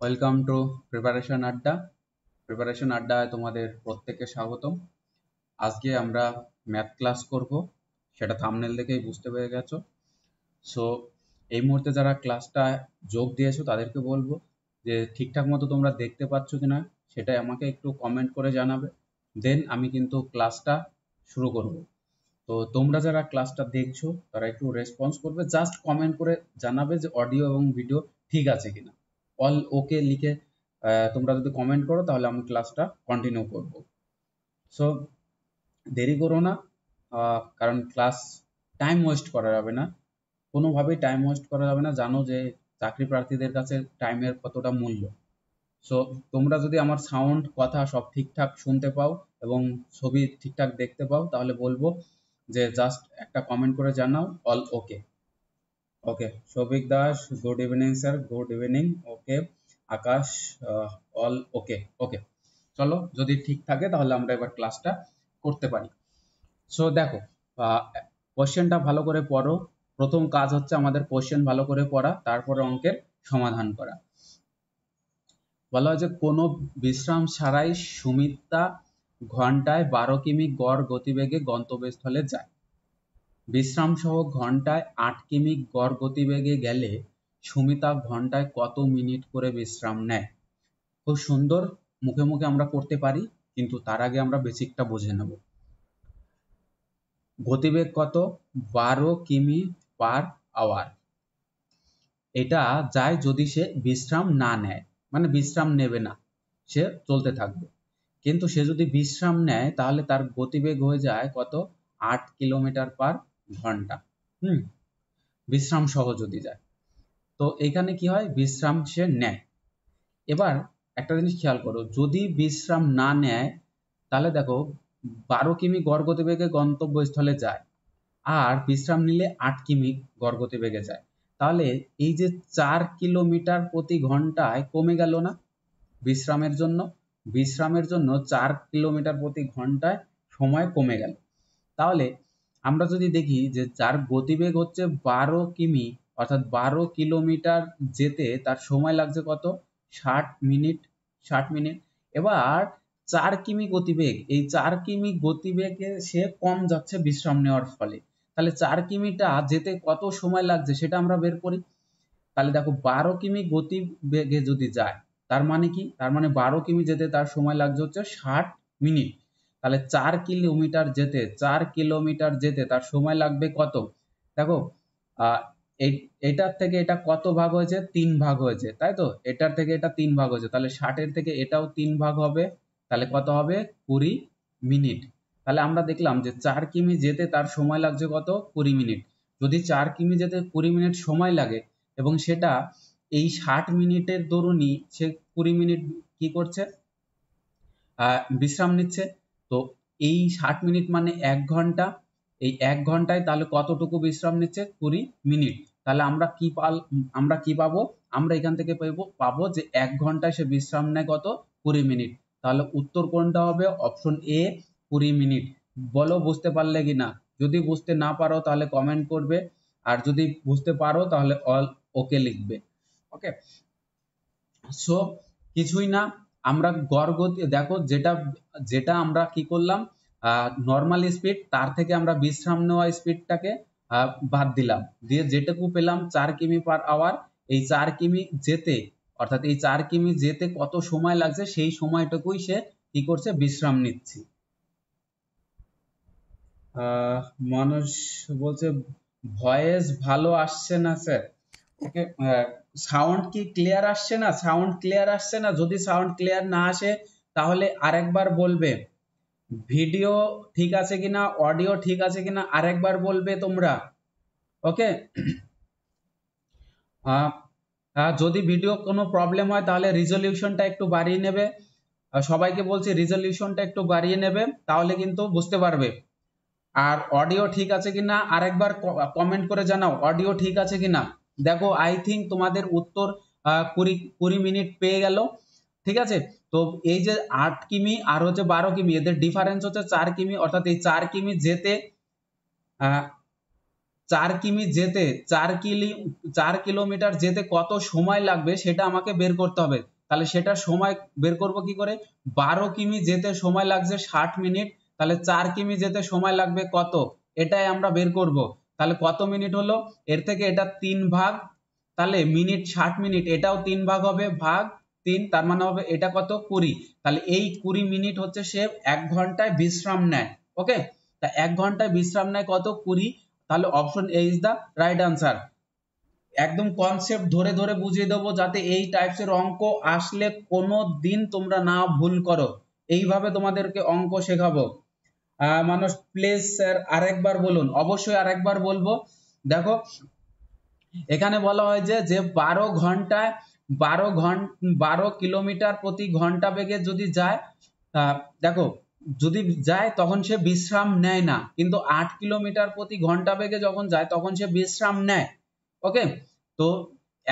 Welcome to preparation Adda preparation আড্ডায় তোমাদের প্রত্যেককে স্বাগতম আজকে আমরা ম্যাথ ক্লাস করব সেটা থামনেল দেখেই বুঝতে পেরে গেছো সো এই মুহূর্তে যারা ক্লাসটা যোগ দিয়েছো তাদেরকে বলবো যে ঠিকঠাক মতো তোমরা দেখতে পাচ্ছ কি না সেটাই আমাকে একটু কমেন্ট করে জানাবে দেন আমি কিন্তু ক্লাসটা শুরু করবো তো তোমরা যারা ক্লাসটা দেখছো তারা একটু রেসপন্স করবে জাস্ট কমেন্ট করে জানাবে যে অডিও এবং ভিডিও ঠিক আছে কিনা অল ওকে লিখে তোমরা যদি কমেন্ট করো তাহলে আমি ক্লাসটা কন্টিনিউ করব সো দেরি করো না কারণ ক্লাস টাইম ওয়েস্ট করা যাবে না কোনোভাবেই টাইম ওয়েস্ট করা যাবে না জানো যে চাকরি প্রার্থীদের কাছে টাইমের কতটা মূল্য সো তোমরা যদি আমার সাউন্ড কথা সব ঠিকঠাক শুনতে পাও এবং ছবি ঠিকঠাক দেখতে পাও তাহলে বলবো যে জাস্ট একটা কমেন্ট করে জানাও all okay okay Souvik Das good evening sir good evening okay Akash all okay okay চলো যদি ঠিক থাকে তাহলে আমরা এবার ক্লাসটা করতে পারি সো দেখো কোশ্চেনটা ভালো করে পড়ো প্রথম কাজ হচ্ছে আমাদের কোশ্চেন ভালো করে পড়া তারপরে অঙ্কের সমাধান করা বলা হয় যে কোনো বিশ্রাম ছাড়াই সুমিতা ঘন্টায় বারো কিমি গড় গতিবেগে গন্তব্যস্থলে যায় বিশ্রাম সহ ঘন্টায় আট কিমি গড় গতিবেগে গেলে সুমিতা ঘন্টায় কত মিনিট করে বিশ্রাম নেয় খুব সুন্দর মুখে মুখে আমরা করতে পারি কিন্তু তার আগে আমরা বেসিকটা বুঝে নেব গতিবেগ কত বারো কিমি পার আওয়ার এটা যায় যদি সে বিশ্রাম না নেয় মানে বিশ্রাম নেবে না সে চলতে থাকবে কিন্তু সে যদি বিশ্রাম নেয় তাহলে তার গতিবেগ হয়ে যায় কত আট কিলোমিটার পার ঘন্টা হুম বিশ্রাম সহ যদি যায় তো এখানে কি হয় বিশ্রাম সে নেয় এবার একটা জিনিস খেয়াল করো যদি বিশ্রাম না নেয় তাহলে দেখো বারো কিমি গড় গতিবেগে গন্তব্যস্থলে যায় আর বিশ্রাম নিলে আট কিমি গড় গতিবেগে যায় তাহলে এই যে চার কিলোমিটার প্রতি ঘন্টায় কমে গেল না বিশ্রামের জন্য বিশ্রামের জন্য চার কিলোমিটার প্রতি ঘন্টায় সময় কমে গেল তাহলে আমরা যদি দেখি যে যার গতিবেগ হচ্ছে বারো কিমি অর্থাৎ বারো কিলোমিটার যেতে তার সময় লাগছে কত ষাট মিনিট ষাট মিনিট এবার চার কিমি গতিবেগ এই চার কিমি গতিবেগে সে কম যাচ্ছে বিশ্রাম নেওয়ার ফলে তাহলে চার কিমিটা যেতে কত সময় লাগছে সেটা আমরা বের করি তাহলে দেখো বারো কিমি গতিবেগে যদি যায় তার মানে কি তার মানে বারো কিমি যেতে তার সময় লাগছে হচ্ছে ষাট মিনিট তাহলে চার কিলোমিটার যেতে চার কিলোমিটার যেতে তার সময় লাগবে কত দেখো এটার থেকে এটা কত ভাগ হয়েছে তিন ভাগ হয়েছে তাই তো এটার থেকে এটা তিন ভাগ হয়েছে তাহলে ষাটের থেকে এটাও তিন ভাগ হবে তাহলে কত হবে কুড়ি মিনিট তাহলে আমরা দেখলাম যে চার কিমি যেতে তার সময় লাগছে কত কুড়ি মিনিট যদি চার কিমি যেতে কুড়ি মিনিট সময় লাগে এবং সেটা এই ষাট মিনিটের দরুনই সে কুড়ি মিনিট কি করছে বিশ্রাম নিচ্ছে তো এই ষাট মিনিট মানে এক ঘন্টা এই এক ঘন্টায় তাহলে কতটুকু বিশ্রাম নিচ্ছে কুড়ি মিনিট তাহলে আমরা কি পাল আমরা কি পাবো আমরা এখান থেকে পাবো পাবো যে এক ঘন্টায় সে বিশ্রাম নেয় কত কুড়ি মিনিট তাহলে উত্তর কোনটা হবে অপশন এ কুড়ি মিনিট বলো বুঝতে পারলে কি না যদি বুঝতে না পারো তাহলে কমেন্ট করবে আর যদি বুঝতে পারো তাহলে অল ওকে লিখবে ওকে সো কিছুই না আমরা গড় দেখো যেটা যেটা আমরা কি করলাম নর্মাল স্পিড তার থেকে আমরা বিশ্রাম নেওয়া স্পিডটাকে বাদ দিলাম দিয়ে যেটুকু পেলাম চার কিমি পার আওয়ার এই চার কিমি যেতে অর্থাৎ এই চার কিমি যেতে কত সময় লাগছে সেই সময়টুকুই সে কি করছে বিশ্রাম নিচ্ছে মানুষ বলছে ভয়েস ভালো আসছে না স্যার ওকে সাউন্ড কি ক্লিয়ার আসছে না সাউন্ড ক্লিয়ার আসছে না যদি সাউন্ড ক্লিয়ার না আসে তাহলে আরেকবার বলবে ভিডিও ঠিক আছে কিনা অডিও ঠিক আছে কিনা আরেকবার বলবে তোমরা ওকে যদি ভিডিও কোনো প্রবলেম হয় তাহলে রিজলিউশনটা একটু বাড়িয়ে নেবে সবাইকে বলছি রিজলিউশনটা একটু বাড়িয়ে নেবে তাহলে কিন্তু বুঝতে পারবে আর অডিও ঠিক আছে কিনা আরেকবার কমেন্ট করে জানাও অডিও ঠিক আছে কিনা দেখো আই থিঙ্ক তোমাদের উত্তর কুড়ি কুড়ি মিনিট পেয়ে গেল ঠিক আছে তো এই যে আট কিমি আর হচ্ছে বারো কিমি এদের ডিফারেন্স হচ্ছে চার কিমি অর্থাৎ এই চার কিমি যেতে চার কিমি যেতে চার কিলি চার কিলোমিটার যেতে কত সময় লাগবে সেটা আমাকে বের করতে হবে তাহলে সেটা সময় বের করব কি করে বারো কিমি যেতে সময় লাগছে ষাট মিনিট তাহলে চার কিমি যেতে সময় লাগবে কত এটাই আমরা বের করব তাহলে কত মিনিট হলো এর থেকে এটা তিন ভাগ তাহলে মিনিট ষাট মিনিট এটাও তিন ভাগ হবে ভাগ তিন তার মানে হবে এটা কত কুড়ি তাহলে এই কুড়ি মিনিট হচ্ছে সে এক ঘন্টায় বিশ্রাম নেয় ওকে তা এক ঘন্টায় বিশ্রাম নেয় কত কুড়ি তাহলে option A is the right answer একদম কনসেপ্ট ধরে ধরে বুঝিয়ে দেবো যাতে এই টাইপসের অঙ্ক আসলে কোনো দিন তোমরা না ভুল করো এইভাবে তোমাদেরকে অঙ্ক শেখাবো মানুষ প্লেস স্যার আরেকবার বলুন অবশ্যই আরেকবার বলবো দেখো এখানে বলা হয় যে যে বারো ঘন্টায় বারো ঘন্টা বারো কিলোমিটার প্রতি ঘন্টা বেগে যদি যায় দেখো যদি যায় তখন সে বিশ্রাম নেয় না কিন্তু আট কিলোমিটার প্রতি ঘন্টা বেগে যখন যায় তখন সে বিশ্রাম নেয় ওকে তো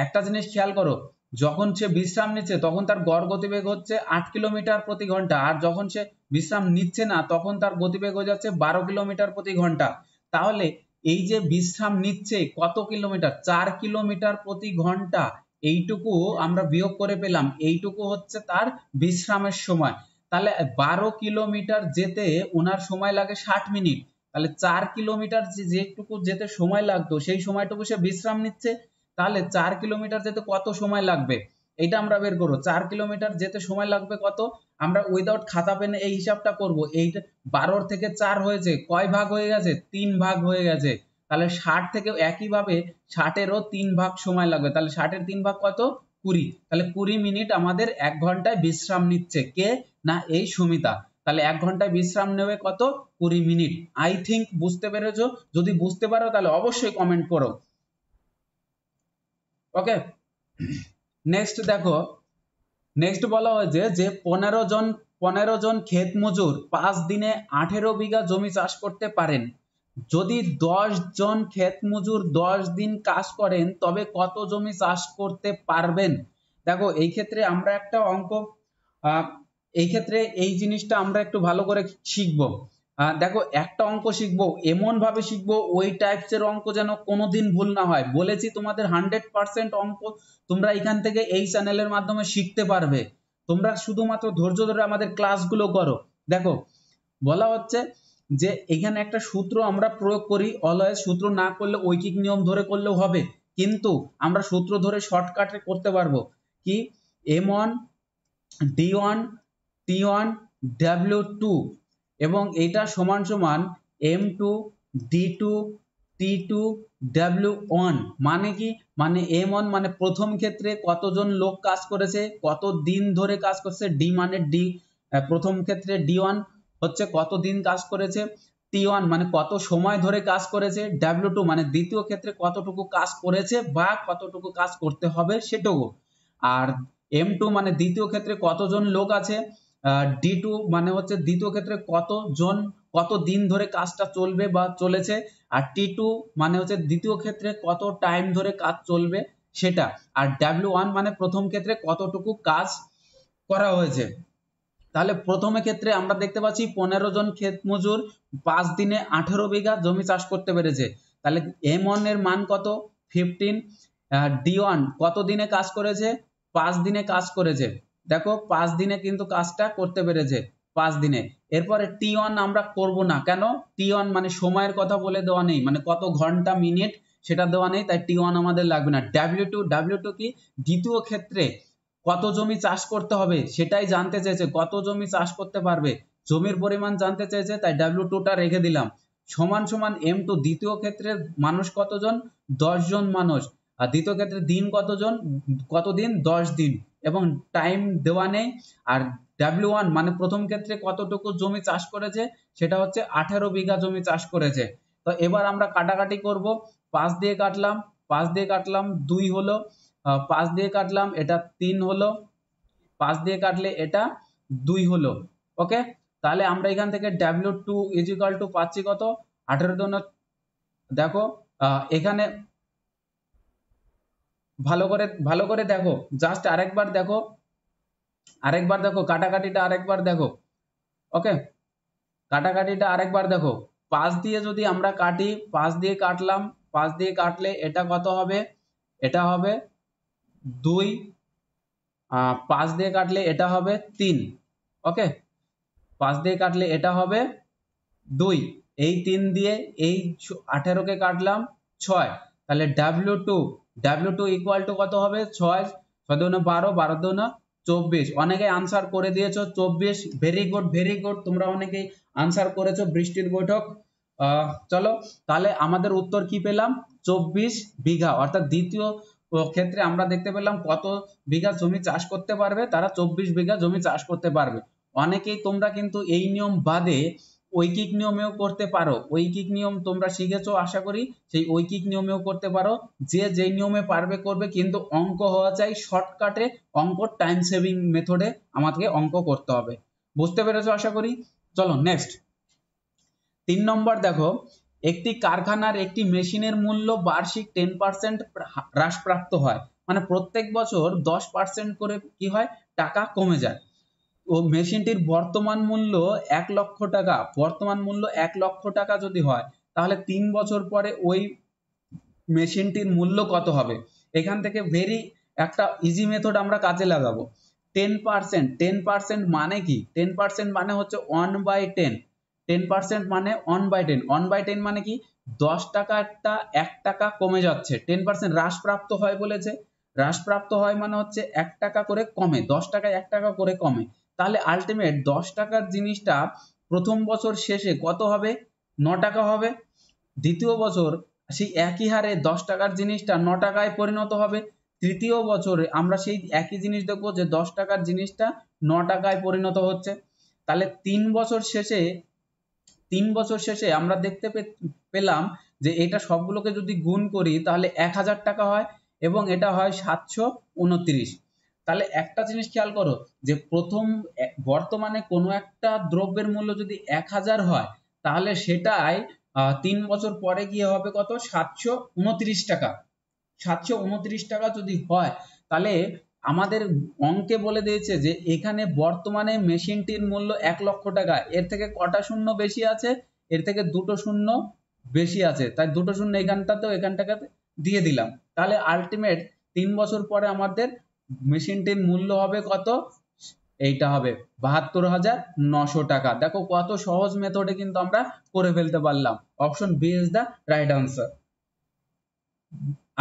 একটা জিনিস খেয়াল করো যখন সে বিশ্রাম নিচ্ছে তখন তার গড় গতিবেগ হচ্ছে আট কিলোমিটার প্রতি ঘন্টা আর যখন সে বিশ্রাম নিচ্ছে না তখন তার গতিবেগ হয়ে যাচ্ছে বারো কিলোমিটার প্রতি ঘন্টা তাহলে এই যে বিশ্রাম নিচ্ছে কত কিলোমিটার চার কিলোমিটার প্রতি ঘন্টা এইটুকু আমরা বিয়োগ করে পেলাম এইটুকু হচ্ছে তার বিশ্রামের সময় তাহলে বারো কিলোমিটার যেতে ওনার সময় লাগে ষাট মিনিট তাহলে চার কিলোমিটার যেটুকু যেতে সময় লাগতো সেই সময়টুকু সে বিশ্রাম নিচ্ছে তাহলে চার কিলোমিটার যেতে কত সময় লাগবে এটা আমরা বের করবো চার কিলোমিটার যেতে সময় লাগবে কত আমরা উইদাউট খাতা পেনে এই হিসাবটা করব এই বারোর থেকে চার হয়েছে কয় ভাগ হয়ে গেছে তিন ভাগ হয়ে গেছে তাহলে ষাট থেকে একইভাবে ষাটেরও তিন ভাগ সময় লাগবে তাহলে ষাটের তিন ভাগ কত কুড়ি তাহলে কুড়ি মিনিট আমাদের এক ঘন্টায় বিশ্রাম নিচ্ছে কে না এই সুমিতা তাহলে এক ঘন্টায় বিশ্রাম নেবে কত কুড়ি মিনিট আই থিঙ্ক বুঝতে পেরেছো যদি বুঝতে পারো তাহলে অবশ্যই কমেন্ট করো ওকে নেক্সট দেখো নেক্সট বলা হয়েছে যে পনেরো জন পনেরো জন ক্ষেত মজুর পাঁচ দিনে আঠেরো বিঘা জমি চাষ করতে পারেন যদি দশ জন খেত মজুর দশ দিন কাজ করেন তবে কত জমি চাষ করতে পারবেন দেখো এই ক্ষেত্রে আমরা একটা অঙ্ক এই ক্ষেত্রে এই জিনিসটা আমরা একটু ভালো করে শিখবো দেখো একটা অঙ্ক শিখবো এমনভাবে শিখবো ওই টাইপসের অঙ্ক যেন কোনোদিন ভুল না হয় বলেছি তোমাদের হান্ড্রেড পার্সেন্ট অঙ্ক তোমরা এখান থেকে এই চ্যানেলের মাধ্যমে শিখতে পারবে তোমরা শুধুমাত্র ধৈর্য ধরে আমাদের ক্লাসগুলো করো দেখো বলা হচ্ছে যে এখানে একটা সূত্র আমরা প্রয়োগ করি অলওয়েজ সূত্র না করলে ঐকিক নিয়ম ধরে করলেও হবে কিন্তু আমরা সূত্র ধরে শর্টকাটে করতে পারবো কি M one D one T one W two এবং এইটা সমান সমান M two D two T two W one মানে কি মানে এম ওয়ান মানে প্রথম ক্ষেত্রে কতজন লোক কাজ করেছে কত দিন ধরে কাজ করছে ডি মানে ডি প্রথম ক্ষেত্রে ডি ওয়ান হচ্ছে কত দিন কাজ করেছে টি ওয়ান মানে কত সময় ধরে কাজ করেছে ডাব্লিউ টু মানে দ্বিতীয় ক্ষেত্রে কতটুকু কাজ করেছে বা কতটুকু কাজ করতে হবে সেটুকু আর এম টু মানে দ্বিতীয় ক্ষেত্রে কতজন লোক আছে ডি টু মানে হচ্ছে দ্বিতীয় ক্ষেত্রে কতজন কত দিন ধরে কাজটা চলবে বা চলেছে আর টি টু মানে হচ্ছে দ্বিতীয় ক্ষেত্রে কত টাইম ধরে কাজ চলবে সেটা আর ডাব্লিউ ওয়ান মানে প্রথম ক্ষেত্রে কতটুকু কাজ করা হয়েছে তাহলে প্রথমে ক্ষেত্রে আমরা দেখতে পাচ্ছি পনেরো জন ক্ষেত মজুর পাঁচ দিনে আঠেরো বিঘা জমি চাষ করতে পেরেছে তাহলে এম ওয়ান এর মান কত ফিফটিন ডি ওয়ান কত দিনে কাজ করেছে পাঁচ দিনে কাজ করেছে দেখো পাঁচ দিনে কিন্তু কাজটা করতে পেরেছে পাঁচ দিনে এরপরে টি ওয়ান আমরা করব না কেন টি ওয়ান মানে সময়ের কথা বলে দেওয়া নেই মানে কত ঘন্টা মিনিট সেটা দেওয়া নেই তাই টি ওয়ান আমাদের লাগবে না ডাব্লিউ টু ডাব্লিউ টু কি দ্বিতীয় ক্ষেত্রে কত জমি চাষ করতে হবে সেটাই জানতে চেয়েছে কত জমি চাষ করতে পারবে জমির পরিমাণ জানতে চেয়েছে তাই ডাব্লিউ টুটা রেখে দিলাম সমান সমান এম টু দ্বিতীয় ক্ষেত্রে মানুষ কতজন দশজন মানুষ আর দ্বিতীয় ক্ষেত্রে দিন কতজন কতদিন দশ দিন এবং টাইম দেওয়া নেই আর ডাব্লিউ ওয়ান মানে প্রথম ক্ষেত্রে কতটুকু জমি চাষ করেছে সেটা হচ্ছে আঠারো বিঘা জমি চাষ করেছে তো এবার আমরা কাটাকাটি করব পাঁচ দিয়ে কাটলাম পাঁচ দিয়ে কাটলাম দুই হলো পাঁচ দিয়ে কাটলাম এটা তিন হলো পাঁচ দিয়ে কাটলে এটা দুই হলো ওকে তাহলে আমরা এখান থেকে ডাব্লিউ টু ইজিকাল টু পাচ্ছি কত আঠেরো দেখো এখানে ভালো করে ভালো করে দেখো জাস্ট আরেকবার দেখো আরেকবার দেখো কাটাকাটিটা আরেকবার দেখো ওকে কাটাকাটিটা আরেকবার দেখো পাঁচ দিয়ে যদি আমরা কাটি পাঁচ দিয়ে কাটলাম পাঁচ দিয়ে কাটলে এটা কত হবে এটা হবে দুই পাঁচ দিয়ে কাটলে এটা হবে তিন ওকে পাঁচ দিয়ে কাটলে এটা হবে দুই এই তিন দিয়ে এই আঠেরোকে কাটলাম ছয় তাহলে W two W two equal to কত হবে ছয় ছয় দুগুণ বারো বারো দুগুণ চব্বিশ অনেকে আনসার করে দিয়েছো চব্বিশ ভেরি গুড ভেরি গুড তোমরা অনেকে আনসার করেছো বৃষ্টির বৈঠক চলো তাহলে আমাদের উত্তর কি পেলাম চব্বিশ বিঘা অর্থাৎ দ্বিতীয় ক্ষেত্রে আমরা দেখতে পেলাম কত বিঘা জমি চাষ করতে পারবে তারা চব্বিশ বিঘা জমি চাষ করতে পারবে অনেকেই তোমরা কিন্তু এই নিয়ম বাদে ঐকিক নিয়মেও করতে পারো ঐকিক নিয়ম তোমরা শিখেছো আশা করি সেই ঐকিক নিয়মেও করতে পারো যে যেই নিয়মে পারবে করবে কিন্তু অঙ্ক হওয়া চাই শর্টকাটে অঙ্ক টাইম সেভিং মেথডে আমাকে অঙ্ক করতে হবে বুঝতে পেরেছো আশা করি চলো নেক্সট তিন নম্বর দেখো একটি কারখানার একটি মেশিনের মূল্য বার্ষিক টেন পার্সেন্ট হ্রাসপ্রাপ্ত হয় মানে প্রত্যেক বছর দশ পার্সেন্ট করে কি হয় টাকা কমে যায় ও মেশিনটির বর্তমান মূল্য এক লক্ষ টাকা বর্তমান মূল্য এক লক্ষ টাকা যদি হয় তাহলে তিন বছর পরে ওই মেশিনটির মূল্য কত হবে এখান থেকে ভেরি একটা ইজি মেথড আমরা কাজে লাগাবো টেন পার্সেন্ট টেন পার্সেন্ট মানে কি টেন পার্সেন্ট মানে হচ্ছে one by ten ten percent মানে one by ten one by ten মানে কি দশ টাকাটা এক টাকা কমে যাচ্ছে টেন পার্সেন্ট হ্রাসপ্রাপ্ত হয় বলেছে হ্রাসপ্রাপ্ত হয় মানে হচ্ছে এক টাকা করে কমে দশ টাকায় এক টাকা করে কমে তাহলে আলটিমেট দশ টাকার জিনিসটা প্রথম বছর শেষে কত হবে ন টাকা হবে দ্বিতীয় বছর সেই একই হারে দশ টাকার জিনিসটা ন টাকায় পরিণত হবে তৃতীয় বছরে আমরা সেই একই জিনিস দেখবো যে দশ টাকার জিনিসটা ন টাকায় পরিণত হচ্ছে তাহলে তিন বছর শেষে তিন বছর শেষে আমরা দেখতে পেলাম যে এটা সবগুলোকে যদি গুণ করি তাহলে এক হাজার টাকা হয় এবং এটা হয় সাতশো উনত্রিশ তাহলে একটা জিনিস খেয়াল করো যে প্রথম বর্তমানে কোনো একটা দ্রব্যের মূল্য যদি এক হাজার হয় তাহলে সেটাই তিন বছর পরে গিয়ে হবে কত সাতশো উনত্রিশ টাকা সাতশো উনত্রিশ টাকা যদি হয় তাহলে আমাদের অঙ্কে বলে দিয়েছে যে এখানে বর্তমানে মেশিনটির মূল্য এক লক্ষ টাকা এর থেকে কটা শূন্য বেশি আছে এর থেকে দুটো শূন্য বেশি আছে তাই দুটো শূন্য এখানটাতেও এখানটাকে দিয়ে দিলাম তাহলে আলটিমেট তিন বছর পরে আমাদের মেশিনটির মূল্য হবে কত এইটা হবে বাহাত্তর হাজার নশো টাকা দেখো কত সহজ মেথডে কিন্তু আমরা করে ফেলতে পারলাম option B is the right answer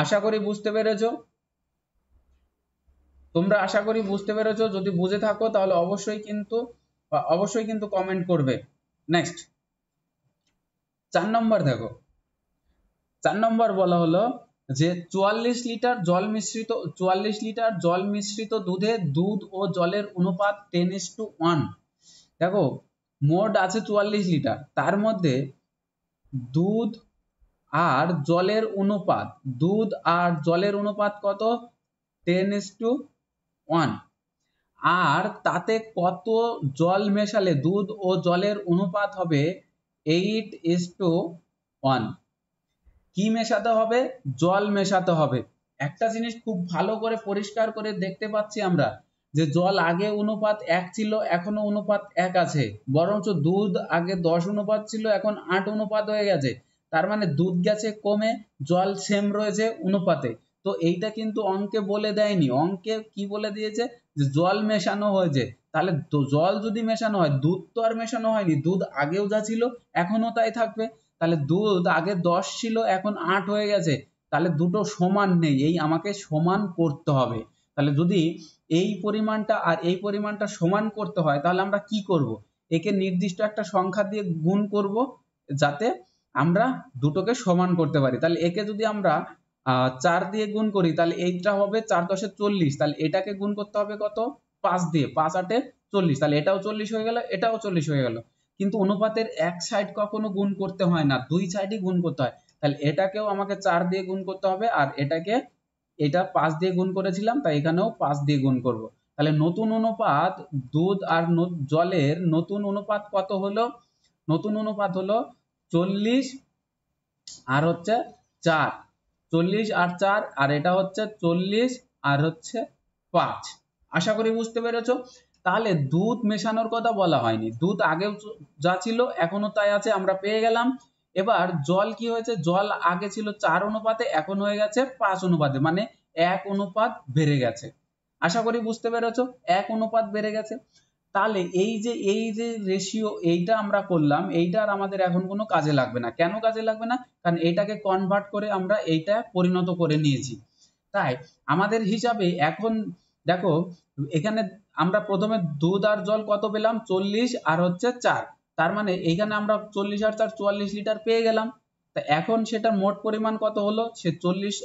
আশা করি বুঝতে পেরেছো তোমরা আশা করি বুঝতে পেরেছো যদি বুঝে থাকো তাহলে অবশ্যই কিন্তু অবশ্যই কিন্তু কমেন্ট করবে নেক্সট চার নম্বর দেখো চার নম্বর বলা হলো যে চুয়াল্লিশ লিটার জল মিশ্রিত চুয়াল্লিশ লিটার জল মিশ্রিত দুধে দুধ ও জলের অনুপাত টেন ইস টু ওয়ান দেখো মোট আছে চুয়াল্লিশ লিটার তার মধ্যে দুধ আর জলের অনুপাত দুধ আর জলের অনুপাত কত টেন ইস টু ওয়ান আর তাতে কত জল মেশালে দুধ ও জলের অনুপাত হবে এইট ইস টু ওয়ান কি মেশাতে হবে জল মেশাতে হবে একটা জিনিস খুব ভালো করে পরিষ্কার করে দেখতে পাচ্ছি আমরা যে জল আগে অনুপাত এক ছিল এখনো অনুপাত এক আছে বরঞ্চ দুধ আগে দশ অনুপাত ছিল এখন আট অনুপাত হয়ে গেছে তার মানে দুধ গেছে কমে জল সেম রয়েছে অনুপাতে তো এইটা কিন্তু অঙ্কে বলে দেয়নি অঙ্কে কি বলে দিয়েছে যে জল মেশানো হয়েছে তাহলে জল যদি মেশানো হয় দুধ তো আর মেশানো হয়নি দুধ আগেও যা ছিল এখনো তাই থাকবে তাহলে দুধ আগে দশ ছিল এখন আট হয়ে গেছে তাহলে দুটো সমান নেই এই আমাকে সমান করতে হবে তাহলে যদি এই পরিমাণটা আর এই পরিমাণটা সমান করতে হয় তাহলে আমরা কি করব একে নির্দিষ্ট একটা সংখ্যা দিয়ে গুণ করব যাতে আমরা দুটোকে সমান করতে পারি তাহলে একে যদি আমরা চার দিয়ে গুণ করি তাহলে এইটা হবে চার দশে চল্লিশ তাহলে এটাকে গুণ করতে হবে কত পাঁচ দিয়ে পাঁচ আটে চল্লিশ তাহলে এটাও চল্লিশ হয়ে গেল এটাও চল্লিশ হয়ে গেল কিন্তু অনুপাতের এক সাইড কখনো গুণ করতে হয় না দুই সাইডই গুণ করতে হয় তাহলে এটাকেও আমাকে চার দিয়ে গুণ করতে হবে আর এটাকে এটা পাঁচ দিয়ে গুণ করেছিলাম তাই এখানেও পাঁচ দিয়ে গুণ করব। তাহলে নতুন অনুপাত দুধ আর জলের নতুন অনুপাত কত হলো নতুন অনুপাত হলো চল্লিশ আর হচ্ছে চার চল্লিশ আর চার আর এটা হচ্ছে চল্লিশ আর হচ্ছে পাঁচ আশা করি বুঝতে পেরেছো তাহলে দুধ মেশানোর কথা বলা হয়নি দুধ আগেও যা ছিল এখনো তাই আছে আমরা পেয়ে গেলাম এবার জল কি হয়েছে জল আগে ছিল চার অনুপাতে এখন হয়ে গেছে পাঁচ অনুপাতে মানে এক অনুপাত বেড়ে গেছে আশা করি বুঝতে পেরেছ এক অনুপাত বেড়ে গেছে তাহলে এই যে এই যে রেশিও এইটা আমরা করলাম এইটা আর আমাদের এখন কোনো কাজে লাগবে না কেন কাজে লাগবে না কারণ এটাকে কনভার্ট করে আমরা এইটা পরিণত করে নিয়েছি তাই আমাদের হিসাবে এখন দেখো এখানে আমরা প্রথমে দুধ আর জল কত পেলাম চল্লিশ আর হচ্ছে চার তার মানে এইখানে আমরা চল্লিশ আর চার চুয়াল্লিশ লিটার পেয়ে গেলাম তা এখন সেটার মোট পরিমাণ কত হলো সে চল্লিশ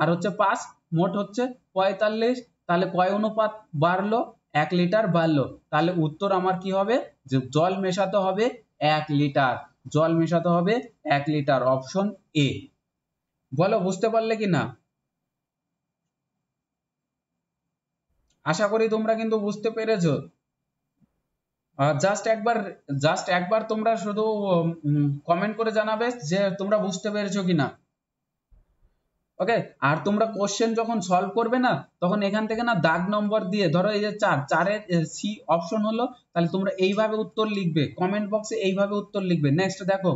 আর হচ্ছে পাঁচ মোট হচ্ছে পঁয়তাল্লিশ তাহলে কয় অনুপাত বাড়লো এক লিটার বাড়লো তাহলে উত্তর আমার কি হবে যে জল মেশাতে হবে এক লিটার জল মেশাতে হবে এক লিটার অপশন এ বলো বুঝতে পারলে কি না আশা করি তোমরা কিন্তু বুঝতে পেরেছো জাস্ট একবার জাস্ট একবার তোমরা শুধু কমেন্ট করে জানাবে যে তোমরা বুঝতে পেরেছো কিনা ওকে আর তোমরা কোশ্চেন যখন সলভ করবে না তখন এখান থেকে না দাগ নম্বর দিয়ে ধরো এই যে চার চারের সি অপশন হলো তাহলে তোমরা এইভাবে উত্তর লিখবে কমেন্ট বক্সে এইভাবে উত্তর লিখবে নেক্সট দেখো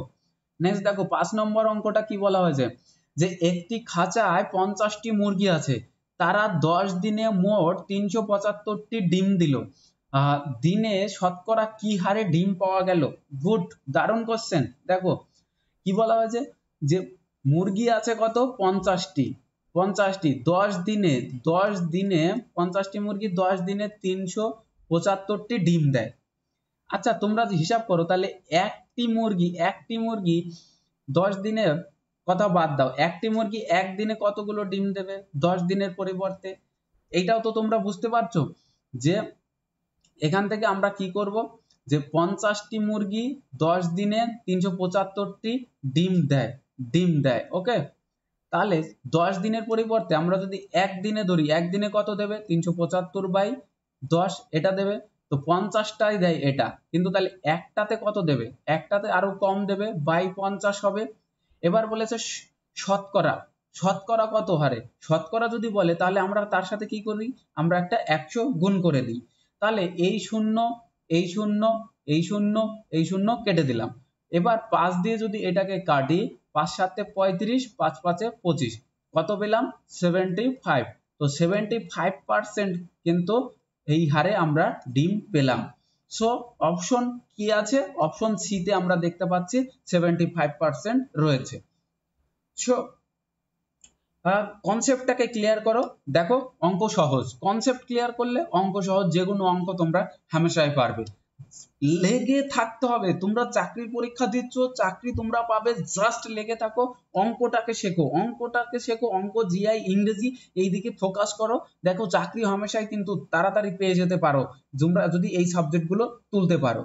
নেক্সট দেখো পাঁচ নম্বর অঙ্কটা কি বলা হয়েছে যে একটি খাঁচায় পঞ্চাশটি মুরগি আছে তারা দশ দিনে মোট তিনশো পঁচাত্তরটি ডিম দিল দিনে শতকরা কি হারে ডিম পাওয়া গেল গুড দারুণ কোশ্চেন দেখো কি বলা হয়েছে যে মুরগি আছে কত পঞ্চাশটি পঞ্চাশটি দশ দিনে দশ দিনে পঞ্চাশটি মুরগি দশ দিনে তিনশো পঁচাত্তরটি ডিম দেয় আচ্ছা তোমরা হিসাব করো তাহলে একটি মুরগি একটি মুরগি দশ দিনে কথা বাদ দাও একটি মুরগি একদিনে কতগুলো ডিম দেবে দশ দিনের পরিবর্তে এইটাও তো তোমরা বুঝতে পারছো যে এখান থেকে আমরা কি করব যে পঞ্চাশটি মুরগি দশ দিনে তিনশো পঁচাত্তরটি ডিম দেয় ডিম দেয় ওকে তাহলে দশ দিনের পরিবর্তে আমরা যদি একদিনে ধরি একদিনে কত দেবে তিনশো পঁচাত্তর বাই দশ এটা দেবে তো পঞ্চাশটাই দেয় এটা কিন্তু তাহলে একটাতে কত দেবে একটাতে আরো কম দেবে বাই পঞ্চাশ হবে এবার বলেছে শতকরা শতকরা কত হারে শতকরা যদি বলে তাহলে আমরা তার সাথে কি করি আমরা একটা একশো গুণ করে দিই তাহলে এই শূন্য এই শূন্য এই শূন্য এই শূন্য কেটে দিলাম এবার পাঁচ দিয়ে যদি এটাকে কাটি পাঁচ সাতে পঁয়ত্রিশ পাঁচ পাঁচে পঁচিশ কত পেলাম সেভেন্টি ফাইভ তো সেভেন্টি ফাইভ পার্সেন্ট কিন্তু এই হারে আমরা ডিম পেলাম সো অপশন কি আছে অপশন সিতে আমরা দেখতে পাচ্ছি সেভেন্টি ফাইভ পার্সেন্ট রয়েছে সো কনসেপ্টটাকে ক্লিয়ার করো দেখো অঙ্ক সহজ কনসেপ্ট ক্লিয়ার করলে অঙ্ক সহজ যে কোনো অঙ্ক তোমরা হামেশাই পারবে লেগে থাকতে হবে তোমরা চাকরির পরীক্ষা দিচ্ছ চাকরি তোমরা পাবে জাস্ট লেগে থাকো অঙ্কটাকে শেখো অঙ্কটাকে শেখো অঙ্ক জিআই ইংরেজি দিকে ফোকাস করো দেখো চাকরি হামেশাই কিন্তু তাড়াতাড়ি পেয়ে যেতে পারো তোমরা যদি এই সাবজেক্টগুলো তুলতে পারো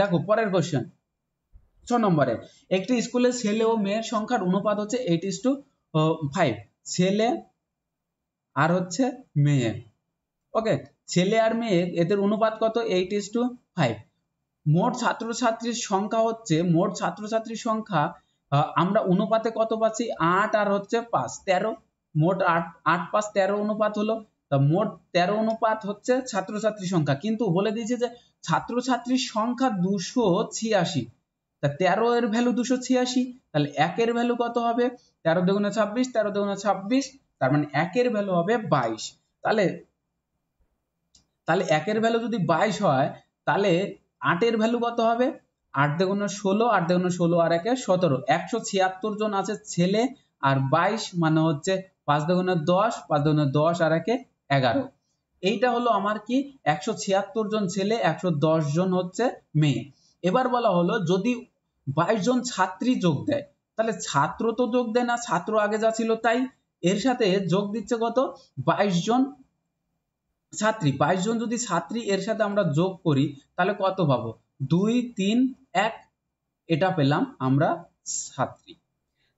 দেখো পরের কোয়েশ্চেন ছ নম্বরে একটি স্কুলে ছেলে ও মেয়ের সংখ্যার অনুপাত হচ্ছে এইট ইস টু ফাইভ ছেলে আর হচ্ছে মেয়ে ওকে ছেলে আর মেয়ে এদের অনুপাত কত এইট ইস টু ফাইভ মোট ছাত্রছাত্রীর সংখ্যা হচ্ছে মোট ছাত্রছাত্রীর সংখ্যা আমরা অনুপাতে কত পাচ্ছি আট আর হচ্ছে পাঁচ তেরো মোট আট আট পাঁচ তেরো অনুপাত হলো তা মোট তেরো অনুপাত হচ্ছে ছাত্রছাত্রীর সংখ্যা কিন্তু বলে দিয়েছে যে ছাত্রছাত্রীর সংখ্যা দুশো ছিয়াশি তা তেরো এর ভ্যালু দুশো ছিয়াশি তাহলে একের ভ্যালু কত হবে তেরো দুগুণে ছাব্বিশ তেরো দুগুণে ছাব্বিশ তার মানে একের ভ্যালু হবে বাইশ তাহলে তাহলে একের ভ্যালু যদি বাইশ হয় তাহলে আটের ভ্যালু কত হবে আট দেগুণে ষোলো আট দেগুণে ষোলো আর একে সতেরো একশো ছিয়াত্তর জন আছে ছেলে আর বাইশ মানে হচ্ছে পাঁচ দেগুণে দশ পাঁচ দেগুণে দশ আর একে এগারো এইটা হলো আমার কি একশো ছিয়াত্তর জন ছেলে একশো দশ জন হচ্ছে মেয়ে এবার বলা হলো যদি বাইশ জন ছাত্রী যোগ দেয় তাহলে ছাত্র তো যোগ দেয় না ছাত্র আগে যা ছিল তাই এর সাথে যোগ দিচ্ছে কত বাইশ জন ছাত্রী বাইশ জন যদি ছাত্রী এর সাথে আমরা যোগ করি তাহলে কত পাবো দুই তিন এক এটা পেলাম আমরা ছাত্রী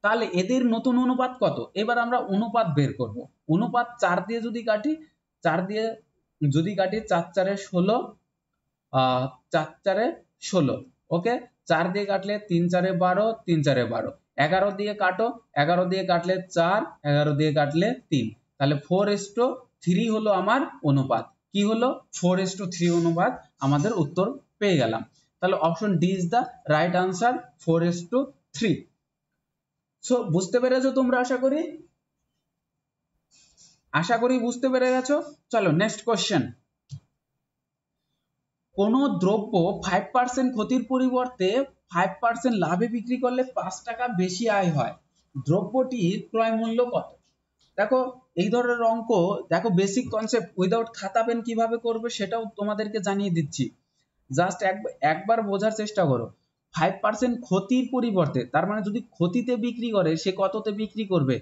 তাহলে এদের নতুন অনুপাত কত এবার আমরা অনুপাত বের করব অনুপাত চার দিয়ে যদি কাটি চার দিয়ে যদি কাটি চার চারে ষোলো চার চারে ষোলো ওকে চার দিয়ে কাটলে তিন চারে বারো তিন চারে বারো এগারো দিয়ে কাটো এগারো দিয়ে কাটলে চার এগারো দিয়ে কাটলে তিন তাহলে ফোর এস টু থ্রি হলো আমার অনুপাত কি হলো ফোর এস টু থ্রি অনুপাত আমাদের উত্তর পেয়ে গেলাম তাহলে option D is the right answer four is to three so বুঝতে পেরেছো তোমরা আশা করি আশা করি বুঝতে পেরে গেছো চলো নেক্সট কোয়েশ্চেন কোনো দ্রব্য ফাইভ পার্সেন্ট ক্ষতির পরিবর্তে ফাইভ পার্সেন্ট লাভে বিক্রি করলে পাঁচ টাকা বেশি আয় হয় দ্রব্যটির ক্রয় মূল্য কত দেখো এই ধরনের অঙ্ক দেখো বেসিক কনসেপ্ট উইদাউট খাতা পেন কিভাবে করবে সেটাও তোমাদেরকে জানিয়ে দিচ্ছি জাস্ট একবার বোঝার চেষ্টা করো ফাইভ পার্সেন্ট ক্ষতির পরিবর্তে তার মানে যদি ক্ষতিতে বিক্রি করে সে কততে বিক্রি করবে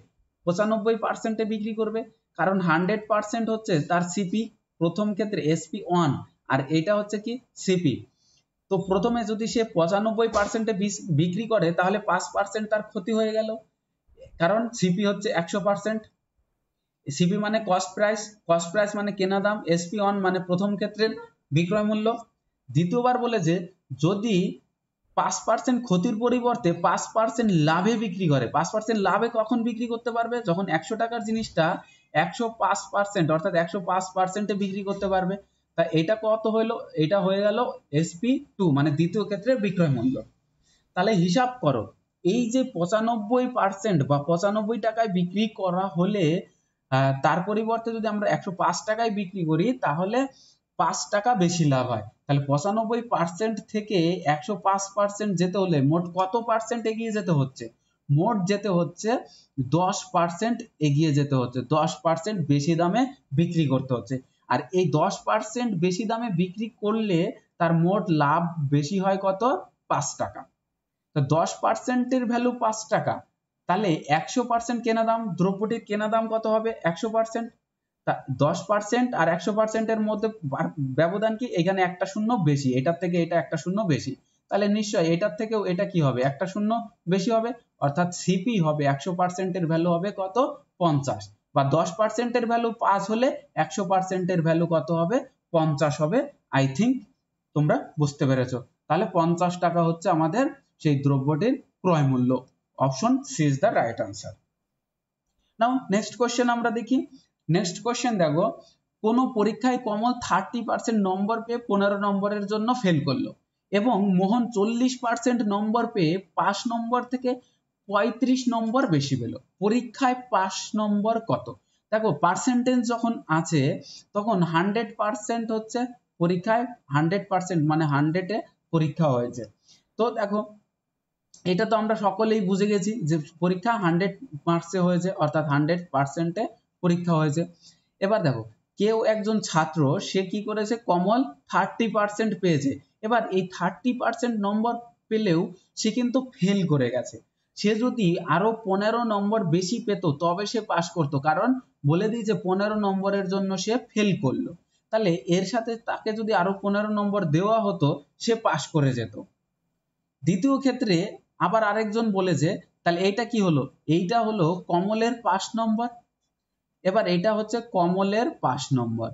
পঁচানব্বই পার্সেন্টে বিক্রি করবে কারণ হান্ড্রেড পার্সেন্ট হচ্ছে তার সিপি প্রথম ক্ষেত্রে এসপি ওয়ান আর এটা হচ্ছে কি সিপি তো প্রথমে যদি সে পঁচানব্বই পার্সেন্টে বিক্রি করে তাহলে পাঁচ পার্সেন্ট তার ক্ষতি হয়ে গেল কারণ সিপি হচ্ছে একশো পার্সেন্ট সিপি মানে কস্ট প্রাইস কস্ট প্রাইস মানে কেনা দাম এসপি অন মানে প্রথম ক্ষেত্রের বিক্রয় মূল্য দ্বিতীয়বার যে যদি পাঁচ পার্সেন্ট ক্ষতির পরিবর্তে পাঁচ পার্সেন্ট লাভে বিক্রি করে পাঁচ পার্সেন্ট লাভে কখন বিক্রি করতে পারবে যখন একশো টাকার জিনিসটা একশো পাঁচ পার্সেন্ট অর্থাৎ একশো পাঁচ পার্সেন্টে বিক্রি করতে পারবে তা এটা কত হলো এটা হয়ে গেল এসপি টু মানে দ্বিতীয় ক্ষেত্রে বিক্রয় মূল্য তাহলে হিসাব করো এই যে পঁচানব্বই পার্সেন্ট বা পঁচানব্বই টাকায় বিক্রি করা হলে তার পরিবর্তে যদি আমরা একশো পাঁচ টাকায় বিক্রি করি তাহলে পাঁচ টাকা বেশি লাভ হয় তাহলে পঁচানব্বই পার্সেন্ট থেকে একশো পাঁচ পার্সেন্ট যেতে হলে মোট কত পার্সেন্ট এগিয়ে যেতে হচ্ছে মোট যেতে হচ্ছে দশ পার্সেন্ট এগিয়ে যেতে হচ্ছে দশ পার্সেন্ট বেশি দামে বিক্রি করতে হচ্ছে আর এই দশ পার্সেন্ট বেশি দামে বিক্রি করলে তার মোট লাভ বেশি হয় কত পাঁচ টাকা তো দশ পার্সেন্টের ভ্যালু পাঁচ টাকা তাহলে একশো পার্সেন্ট কেনা দাম দ্রব্যটির কেনা দাম কত হবে একশো পার্সেন্ট দশ পার্সেন্ট আর একশো পার্সেন্টের মধ্যে ব্যবধান কি এখানে একটা শূন্য বেশি এটার থেকে এটা একটা শূন্য বেশি তাহলে নিশ্চয়ই এটার থেকেও এটা কি হবে একটা শূন্য বেশি হবে অর্থাৎ সিপি হবে একশো পার্সেন্টের ভ্যালু হবে কত পঞ্চাশ বা দশ পার্সেন্টের ভ্যালু পাঁচ হলে একশো পার্সেন্টের ভ্যালু কত হবে পঞ্চাশ হবে আই থিঙ্ক তোমরা বুঝতে পেরেছো তাহলে পঞ্চাশ টাকা হচ্ছে আমাদের সেই দ্রব্যটির ক্রয় মূল্য option C is the right answer now next question আমরা দেখি নেক্সট কোশ্চেন দেখো কোন পরীক্ষায় কমল থার্টি পার্সেন্ট নম্বর পেয়ে পনেরো নম্বরের জন্য ফেল করলো এবং মোহন চল্লিশ পার্সেন্ট নম্বর পেয়ে পাঁচ নম্বর থেকে পঁয়ত্রিশ নম্বর বেশি পেল পরীক্ষায় পাঁচ নম্বর কত দেখো পার্সেন্টেজ যখন আছে তখন হান্ড্রেড পার্সেন্ট হচ্ছে পরীক্ষায় হান্ড্রেড পার্সেন্ট মানে হান্ড্রেডে পরীক্ষা হয়েছে তো দেখো এটা তো আমরা সকলেই বুঝে গেছি যে পরীক্ষা হান্ড্রেড মার্কসে হয়েছে অর্থাৎ হান্ড্রেড পার্সেন্টে পরীক্ষা হয়েছে এবার দেখো কেউ একজন ছাত্র সে কি করেছে কমল থার্টি পার্সেন্ট পেয়েছে এবার এই থার্টি পার্সেন্ট নম্বর পেলেও সে কিন্তু ফেল করে গেছে সে যদি আরো পনেরো নম্বর বেশি পেত তবে সে পাস করতো কারণ বলে দিই যে পনেরো নম্বরের জন্য সে ফেল করলো তাহলে এর সাথে তাকে যদি আরো পনেরো নম্বর দেওয়া হতো সে পাস করে যেত দ্বিতীয় ক্ষেত্রে আবার আরেকজন বলে যে তাহলে এইটা কি হলো এইটা হলো কমলের পাশ নম্বর এবার এটা হচ্ছে কমলের পাশ নম্বর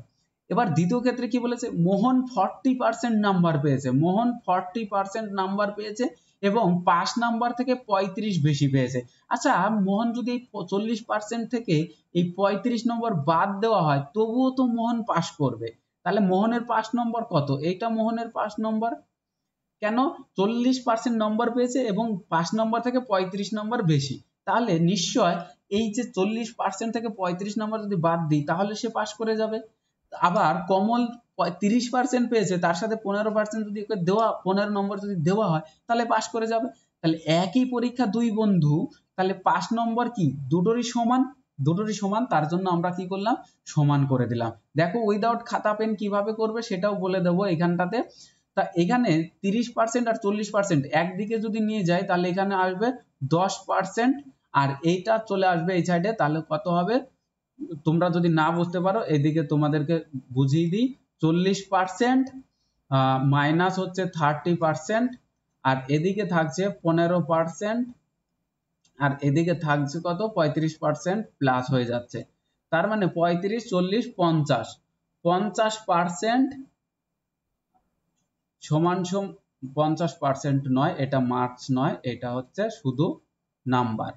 এবার দ্বিতীয় ক্ষেত্রে কি বলেছে মোহন ফর্টি পার্সেন্ট নাম্বার পেয়েছে মোহন ফর্টি পার্সেন্ট নাম্বার পেয়েছে এবং পাঁচ নাম্বার থেকে পঁয়ত্রিশ বেশি পেয়েছে আচ্ছা মোহন যদি চল্লিশ পার্সেন্ট থেকে এই পঁয়ত্রিশ নম্বর বাদ দেওয়া হয় তবুও তো মোহন পাশ করবে তাহলে মোহনের পাঁচ নম্বর কত এইটা মোহনের পাঁচ নম্বর কেন চল্লিশ পার্সেন্ট নম্বর পেয়েছে এবং পাঁচ নম্বর থেকে পঁয়ত্রিশ নম্বর বেশি তাহলে নিশ্চয় এই যে চল্লিশ পার্সেন্ট থেকে পঁয়ত্রিশ নম্বর যদি বাদ দিই তাহলে সে পাশ করে যাবে আবার কমল তিরিশ পার্সেন্ট পেয়েছে তার সাথে পনেরো পার্সেন্ট যদি ওকে দেওয়া পনেরো নম্বর যদি দেওয়া হয় তাহলে পাশ করে যাবে তাহলে একই পরীক্ষা দুই বন্ধু তাহলে পাঁচ নম্বর কি দুটোরই সমান দুটোরই সমান তার জন্য আমরা কি করলাম সমান করে দিলাম দেখো উইদাউট খাতা পেন কিভাবে করবে সেটাও বলে দেবো এখানটাতে তা এখানে তিরিশ পার্সেন্ট আর চল্লিশ পার্সেন্ট একদিকে যদি নিয়ে যায় তাহলে এখানে আসবে দশ পার্সেন্ট আর এইটা চলে আসবে এই সাইডে তাহলে কত হবে তোমরা যদি না বুঝতে পারো এদিকে তোমাদেরকে বুঝিয়ে দিই চল্লিশ পার্সেন্ট মাইনাস হচ্ছে থার্টি পার্সেন্ট আর এদিকে থাকছে পনেরো পার্সেন্ট আর এদিকে থাকছে কত পঁয়ত্রিশ পার্সেন্ট প্লাস হয়ে যাচ্ছে তার মানে পঁয়ত্রিশ চল্লিশ পঞ্চাশ পঞ্চাশ পার্সেন্ট সমান সম পঞ্চাশ পার্সেন্ট নয় এটা মার্কস নয় এটা হচ্ছে শুধু নাম্বার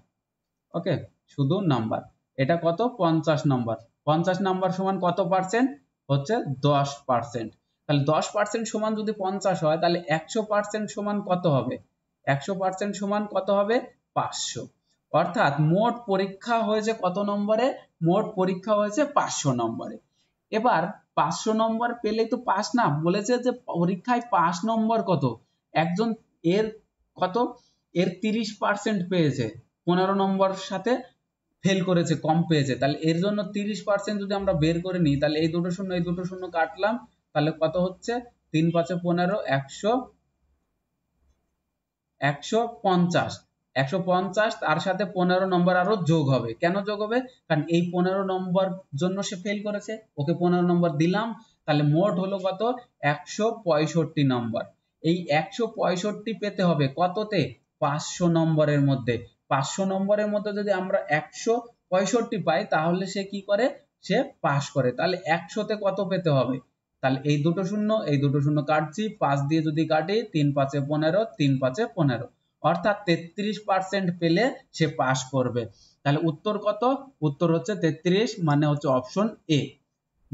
ওকে শুধু নাম্বার এটা কত পঞ্চাশ নাম্বার পঞ্চাশ নাম্বার সমান কত পার্সেন্ট হচ্ছে দশ পার্সেন্ট তাহলে দশ পার্সেন্ট সমান যদি পঞ্চাশ হয় তাহলে একশো পার্সেন্ট সমান কত হবে একশো পার্সেন্ট সমান কত হবে পাঁচশো অর্থাৎ মোট পরীক্ষা হয়েছে কত নম্বরে মোট পরীক্ষা হয়েছে পাঁচশো নম্বরে এবার পাঁচশো নম্বর পেলে তো পাস না বলেছে যে পরীক্ষায় পাঁচ নম্বর কত একজন এর কত এর তিরিশ পার্সেন্ট পেয়েছে পনেরো নম্বর সাথে ফেল করেছে কম পেয়েছে তাহলে এর জন্য তিরিশ পার্সেন্ট যদি আমরা বের করে নিই তাহলে এই দুটো শূন্য এই দুটো শূন্য কাটলাম তাহলে কত হচ্ছে তিন পাঁচে পনেরো একশো একশো পঞ্চাশ একশো পঞ্চাশ তার সাথে পনেরো নম্বর আরো যোগ হবে কেন যোগ হবে কারণ এই পনেরো নম্বর জন্য সে ফেল করেছে ওকে পনেরো নম্বর দিলাম তাহলে মোট হলো কত একশো পঁয়ষট্টি নম্বর এই একশো পঁয়ষট্টি পেতে হবে কততে পাঁচশো নম্বরের মধ্যে পাঁচশো নম্বরের মধ্যে যদি আমরা একশো পঁয়ষট্টি পাই তাহলে সে কি করে সে পাস করে তাহলে একশোতে কত পেতে হবে তাহলে এই দুটো শূন্য এই দুটো শূন্য কাটছি পাঁচ দিয়ে যদি কাটি তিন পাঁচে পনেরো তিন পাঁচে পনেরো অর্থাৎ তেত্রিশ পার্সেন্ট পেলে সে পাশ করবে তাহলে উত্তর কত উত্তর হচ্ছে তেত্রিশ মানে হচ্ছে অপশন এ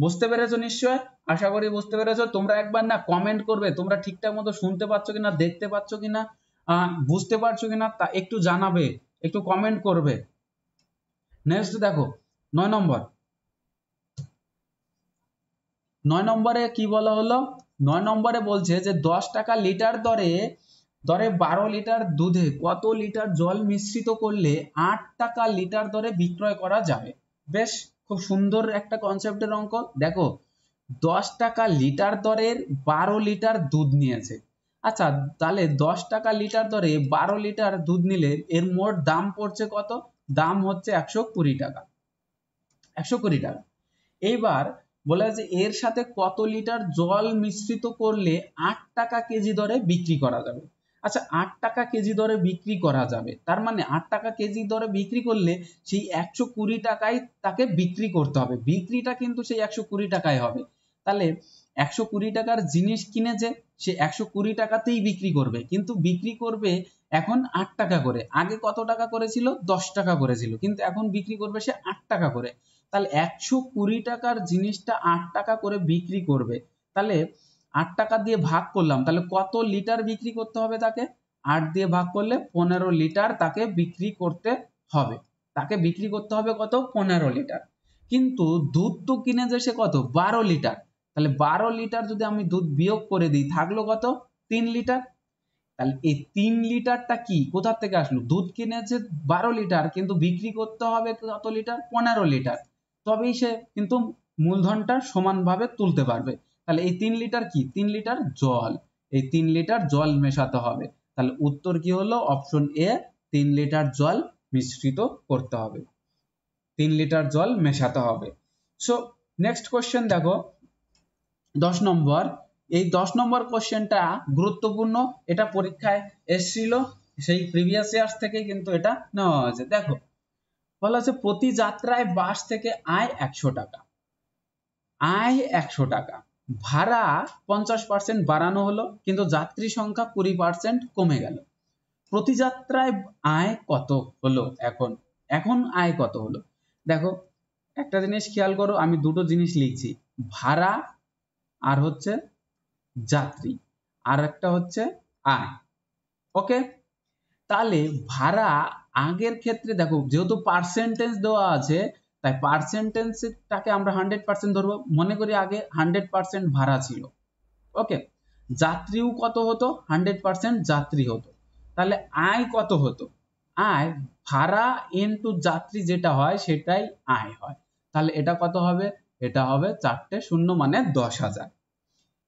বুঝতে পেরেছো নিশ্চয় আশা করি বুঝতে পেরেছো তোমরা একবার না কমেন্ট করবে তোমরা ঠিকঠাক মতো শুনতে পাচ্ছ কিনা দেখতে পাচ্ছ কিনা বুঝতে পারছো কিনা তা একটু জানাবে একটু কমেন্ট করবে নেক্সট দেখো নয় নম্বর নয় নম্বরে কি বলা হলো নয় নম্বরে বলছে যে দশ টাকা লিটার দরে ধরে বারো লিটার দুধে কত লিটার জল মিশ্রিত করলে আট টাকা লিটার দরে বিক্রয় করা যাবে বেশ খুব সুন্দর একটা কনসেপ্টের অঙ্ক দেখো দশ টাকা লিটার দরের বারো লিটার দুধ নিয়েছে আচ্ছা তাহলে দশ টাকা লিটার দরে বারো লিটার দুধ নিলে এর মোট দাম পড়ছে কত দাম হচ্ছে একশো কুড়ি টাকা একশো কুড়ি টাকা এইবার বলে যে এর সাথে কত লিটার জল মিশ্রিত করলে আট টাকা কেজি দরে বিক্রি করা যাবে আচ্ছা আট টাকা কেজি দরে বিক্রি করা যাবে তার মানে আট টাকা কেজি দরে বিক্রি করলে সেই একশো কুড়ি টাকায় তাকে বিক্রি করতে হবে বিক্রিটা কিন্তু সেই একশো কুড়ি টাকায় হবে তাহলে একশো কুড়ি টাকার জিনিস কিনে যে সে একশো কুড়ি টাকাতেই বিক্রি করবে কিন্তু বিক্রি করবে এখন আট টাকা করে আগে কত টাকা করেছিল দশ টাকা করেছিল কিন্তু এখন বিক্রি করবে সে আট টাকা করে তাহলে একশো কুড়ি টাকার জিনিসটা আট টাকা করে বিক্রি করবে তাহলে আট টাকা দিয়ে ভাগ করলাম তাহলে কত লিটার বিক্রি করতে হবে তাকে আট দিয়ে ভাগ করলে পনেরো লিটার তাকে বিক্রি করতে হবে তাকে বিক্রি করতে হবে কত পনেরো লিটার কিন্তু দুধ তো কিনে যে সে কত বারো লিটার তাহলে বারো লিটার যদি আমি দুধ বিয়োগ করে দিই থাকলো কত তিন লিটার তাহলে এই তিন লিটারটা কি কোথার থেকে আসলো দুধ কিনেছে বারো লিটার কিন্তু বিক্রি করতে হবে কত লিটার পনেরো লিটার তবেই সে কিন্তু মূলধনটা সমানভাবে তুলতে পারবে তাহলে এই তিন লিটার কি তিন লিটার জল এই তিন লিটার জল মেশাতে হবে তাহলে উত্তর কি হলো অপশন এ তিন লিটার জল মিশ্রিত করতে হবে তিন লিটার জল মেশাতে হবে সো নেক্সট কোশ্চেন দেখো দশ নম্বর এই দশ নম্বর কোশ্চেনটা গুরুত্বপূর্ণ এটা পরীক্ষায় এসছিল সেই প্রিভিয়াস ইয়ার্স থেকে কিন্তু এটা নেওয়া হয়েছে দেখো বলা হচ্ছে প্রতি যাত্রায় বাস থেকে আয় একশো টাকা আয় একশো টাকা ভাড়া পঞ্চাশ পার্সেন্ট বাড়ানো হলো কিন্তু যাত্রী সংখ্যা কুড়ি পার্সেন্ট কমে গেল প্রতি যাত্রায় আয় কত হলো এখন এখন আয় কত হলো দেখো একটা জিনিস খেয়াল করো আমি দুটো জিনিস লিখছি ভাড়া আর হচ্ছে যাত্রী আর একটা হচ্ছে আয় ওকে তাহলে ভাড়া আগের ক্ষেত্রে দেখো যেহেতু পার্সেন্টেজ দেওয়া আছে তাই পার্সেন্টেন্সটাকে আমরা হান্ড্রেড পার্সেন্ট ধরবো মনে করি আগে হান্ড্রেড পার্সেন্ট ভাড়া ছিল ওকে যাত্রীও কত হতো হান্ড্রেড পার্সেন্ট যাত্রী হতো তাহলে আয় কত হতো আয় ভাড়া ইনটু যাত্রী যেটা হয় সেটাই আয় হয় তাহলে এটা কত হবে এটা হবে চারটে শূন্য মানে দশ হাজার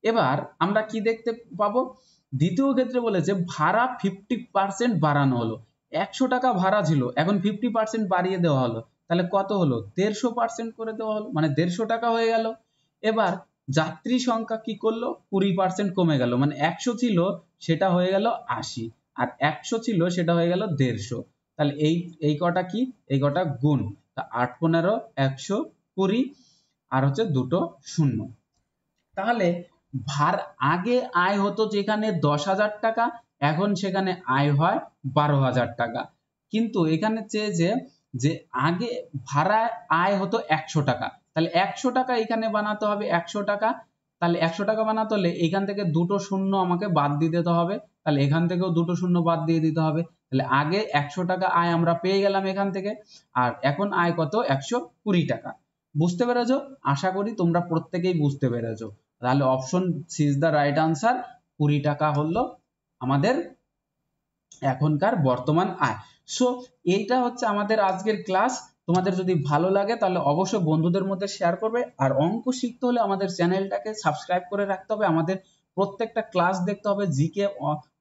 এবার আমরা কি দেখতে পাবো দ্বিতীয় ক্ষেত্রে বলেছে ভাড়া ফিফটি পার্সেন্ট বাড়ানো হলো একশো টাকা ভাড়া ছিল এখন ফিফটি পার্সেন্ট বাড়িয়ে দেওয়া হলো তাহলে কত হলো দেড়শো পার্সেন্ট করে দেওয়া হলো মানে দেড়শো টাকা হয়ে গেল এবার যাত্রী সংখ্যা কি করলো কুড়ি পার্সেন্ট কমে গেল মানে একশো ছিল সেটা হয়ে গেল আশি আর একশো ছিল সেটা হয়ে গেল দেড়শো তাহলে এই এই কটা কি এই কটা গুণ তা আট পনেরো একশো কুড়ি আর হচ্ছে দুটো শূন্য তাহলে ভার আগে আয় হতো যেখানে দশ হাজার টাকা এখন সেখানে আয় হয় বারো হাজার টাকা কিন্তু এখানে চেয়ে যে যে আগে ভাড়া আয় হতো একশো টাকা তাহলে একশো টাকা এখানে বানাতে হবে একশো টাকা তাহলে একশো টাকা বানাতে হলে এখান থেকে দুটো শূন্য আমাকে বাদ দিয়ে দিতে হবে তাহলে এখান থেকেও দুটো শূন্য বাদ দিয়ে দিতে হবে তাহলে আগে একশো টাকা আয় আমরা পেয়ে গেলাম এখান থেকে আর এখন আয় কত একশো কুড়ি টাকা বুঝতে পেরেছ আশা করি তোমরা প্রত্যেকেই বুঝতে পেরেছ তাহলে option C is the right answer কুড়ি টাকা হলো আমাদের এখনকার বর্তমান আয় সো এইটা হচ্ছে আমাদের আজকের ক্লাস তোমাদের যদি ভালো লাগে তাহলে অবশ্যই বন্ধুদের মধ্যে শেয়ার করবে আর অঙ্ক শিখতে হলে আমাদের চ্যানেলটাকে সাবস্ক্রাইব করে রাখতে হবে আমাদের প্রত্যেকটা ক্লাস দেখতে হবে জিকে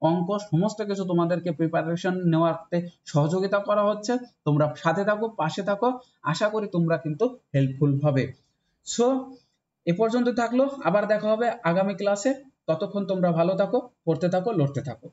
অঙ্ক সমস্ত কিছু তোমাদেরকে প্রিপারেশন নেওয়াতে সহযোগিতা করা হচ্ছে তোমরা সাথে থাকো পাশে থাকো আশা করি তোমরা কিন্তু হেল্পফুল হবে সো এ পর্যন্ত থাকলো আবার দেখা হবে আগামী ক্লাসে ততক্ষণ তোমরা ভালো থাকো পড়তে থাকো লড়তে থাকো